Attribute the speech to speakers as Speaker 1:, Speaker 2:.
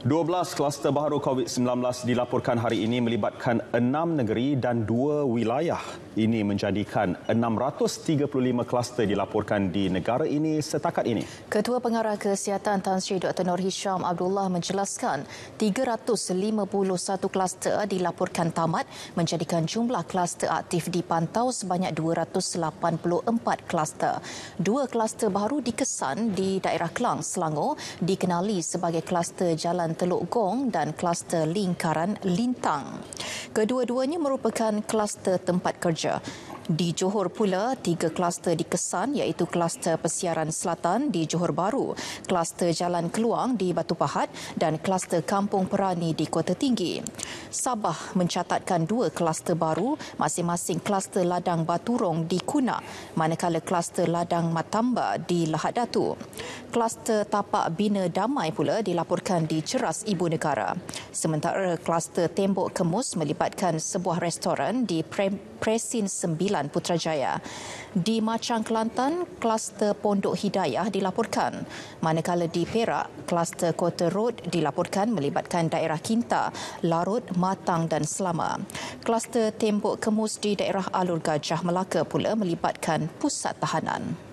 Speaker 1: 12 kluster baru COVID-19 dilaporkan hari ini melibatkan 6 negeri dan 2 wilayah. Ini menjadikan 635 kluster dilaporkan di negara ini setakat ini.
Speaker 2: Ketua Pengarah Kesihatan Tan Sri Dr. Nur Hisham Abdullah menjelaskan 351 kluster dilaporkan tamat menjadikan jumlah kluster aktif dipantau sebanyak 284 kluster. Dua kluster baru dikesan di daerah Kelang, Selangor dikenali sebagai kluster jalan kawasan Teluk Gong dan kluster lingkaran Lintang. Kedua-duanya merupakan kluster tempat kerja. Di Johor pula, tiga kluster dikesan iaitu kluster Pesiaran Selatan di Johor Baru, kluster Jalan Keluang di Batu Pahat dan kluster Kampung Perani di Kota Tinggi. Sabah mencatatkan dua kluster baru, masing-masing kluster Ladang Baturong di Kuna, manakala kluster Ladang Matamba di Lahad Datu. Kluster Tapak Bina Damai pula dilaporkan di Ceras Ibu Negara. Sementara kluster Tembok Kemus melibatkan sebuah restoran di Presin Sembilan Putrajaya. Di Macang, Kelantan, kluster Pondok Hidayah dilaporkan. Manakala di Perak, kluster Kota Road dilaporkan melibatkan daerah Kinta, Larut, Matang dan Selama. Kluster Tembok Kemus di daerah Alur Gajah Melaka pula melibatkan pusat
Speaker 1: tahanan.